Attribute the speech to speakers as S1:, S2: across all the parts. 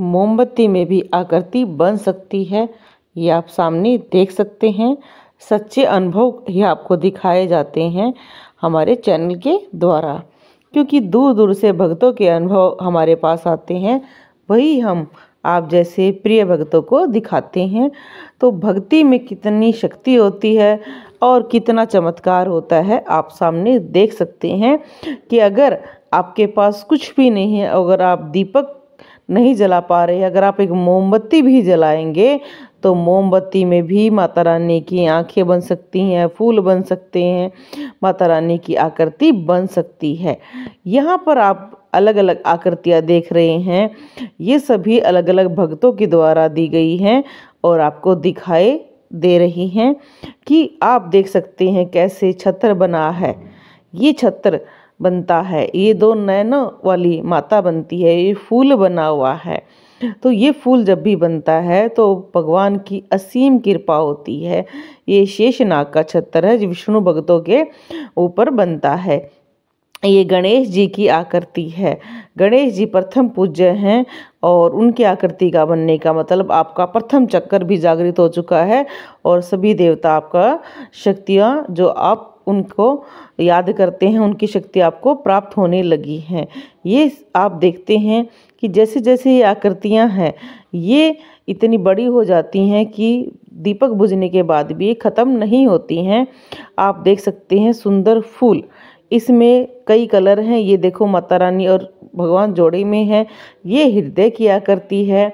S1: मोमबत्ती में भी आकृति बन सकती है ये आप सामने देख सकते हैं सच्चे अनुभव ही आपको दिखाए जाते हैं हमारे चैनल के द्वारा क्योंकि दूर दूर से भक्तों के अनुभव हमारे पास आते हैं वही हम आप जैसे प्रिय भक्तों को दिखाते हैं तो भक्ति में कितनी शक्ति होती है और कितना चमत्कार होता है आप सामने देख सकते हैं कि अगर आपके पास कुछ भी नहीं है अगर आप दीपक नहीं जला पा रहे अगर आप एक मोमबत्ती भी जलाएंगे तो मोमबत्ती में भी माता रानी की आंखें बन सकती हैं फूल बन सकते हैं माता रानी की आकृति बन सकती है यहाँ पर आप अलग अलग आकृतियाँ देख रहे हैं ये सभी अलग अलग भक्तों के द्वारा दी गई हैं और आपको दिखाई दे रही हैं कि आप देख सकते हैं कैसे छत्र बना है ये छत्र बनता है ये दो नैनो वाली माता बनती है ये फूल बना हुआ है तो ये फूल जब भी बनता है तो भगवान की असीम कृपा होती है ये शेषनाग का छत्तर है जो विष्णु भक्तों के ऊपर बनता है ये गणेश जी की आकृति है गणेश जी प्रथम पूज्य हैं और उनकी आकृति का बनने का मतलब आपका प्रथम चक्कर भी जागृत हो चुका है और सभी देवता आपका शक्तियाँ जो आप उनको याद करते हैं उनकी शक्ति आपको प्राप्त होने लगी है ये आप देखते हैं कि जैसे जैसे ये आकृतियाँ हैं ये इतनी बड़ी हो जाती हैं कि दीपक बुझने के बाद भी ये ख़त्म नहीं होती हैं आप देख सकते हैं सुंदर फूल इसमें कई कलर हैं ये देखो माता रानी और भगवान जोड़े में है ये हृदय की आकृति है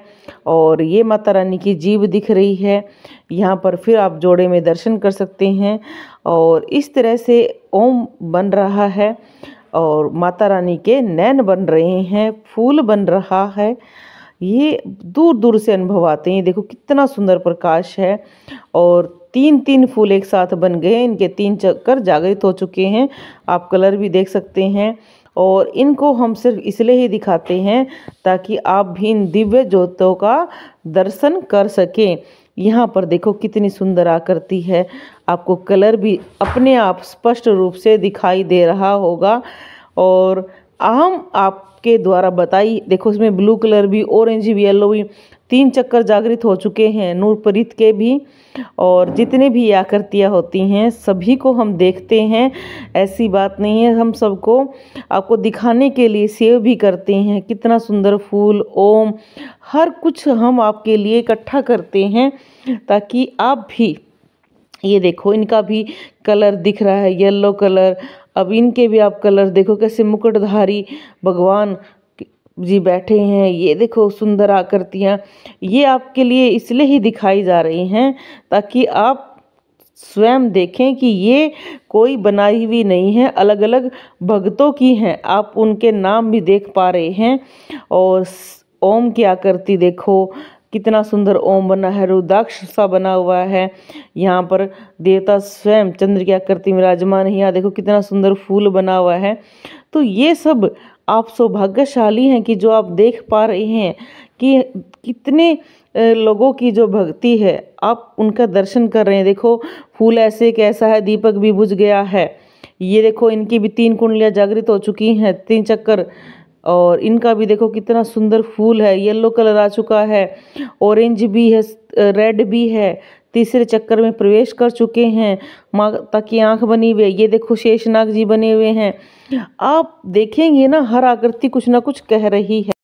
S1: और ये माता रानी की जीव दिख रही है यहाँ पर फिर आप जोड़े में दर्शन कर सकते हैं और इस तरह से ओम बन रहा है और माता रानी के नैन बन रहे हैं फूल बन रहा है ये दूर दूर से अनुभव आते हैं देखो कितना सुंदर प्रकाश है और तीन तीन फूल एक साथ बन गए इनके तीन चक्कर जागृत हो चुके हैं आप कलर भी देख सकते हैं और इनको हम सिर्फ इसलिए ही दिखाते हैं ताकि आप भी इन दिव्य ज्योतों का दर्शन कर सकें यहाँ पर देखो कितनी सुंदर आकृति है आपको कलर भी अपने आप स्पष्ट रूप से दिखाई दे रहा होगा और हम आपके द्वारा बताई देखो इसमें ब्लू कलर भी ऑरेंज भी येलो भी तीन चक्कर जागृत हो चुके हैं नूरपरीत के भी और जितने भी आकृतियाँ होती हैं सभी को हम देखते हैं ऐसी बात नहीं है हम सबको आपको दिखाने के लिए सेव भी करते हैं कितना सुंदर फूल ओम हर कुछ हम आपके लिए इकट्ठा करते हैं ताकि आप भी ये देखो इनका भी कलर दिख रहा है येलो कलर अब इनके भी आप कलर देखो कैसे मुकुटधारी भगवान जी बैठे हैं ये देखो सुंदर आकृतियाँ ये आपके लिए इसलिए ही दिखाई जा रही हैं ताकि आप स्वयं देखें कि ये कोई बनाई हुई नहीं है अलग अलग भक्तों की हैं आप उनके नाम भी देख पा रहे हैं और ओम की आकृति देखो कितना सुंदर ओम बना है रुद्राक्ष सा बना हुआ है यहाँ पर देवता स्वयं चंद्र की आकृति में राजमान है यहाँ देखो कितना सुंदर फूल बना हुआ है तो ये सब आप सौभाग्यशाली हैं कि जो आप देख पा रहे हैं कि कितने लोगों की जो भक्ति है आप उनका दर्शन कर रहे हैं देखो फूल ऐसे कैसा है दीपक भी बुझ गया है ये देखो इनकी भी तीन कुंडलियाँ जागृत हो चुकी हैं तीन चक्कर और इनका भी देखो कितना सुंदर फूल है येलो कलर आ चुका है ऑरेंज भी है रेड भी है तीसरे चक्कर में प्रवेश कर चुके हैं माता की आँख बनी हुई है ये देखो शेषनाग जी बने हुए हैं आप देखेंगे ना हर आकृति कुछ ना कुछ कह रही है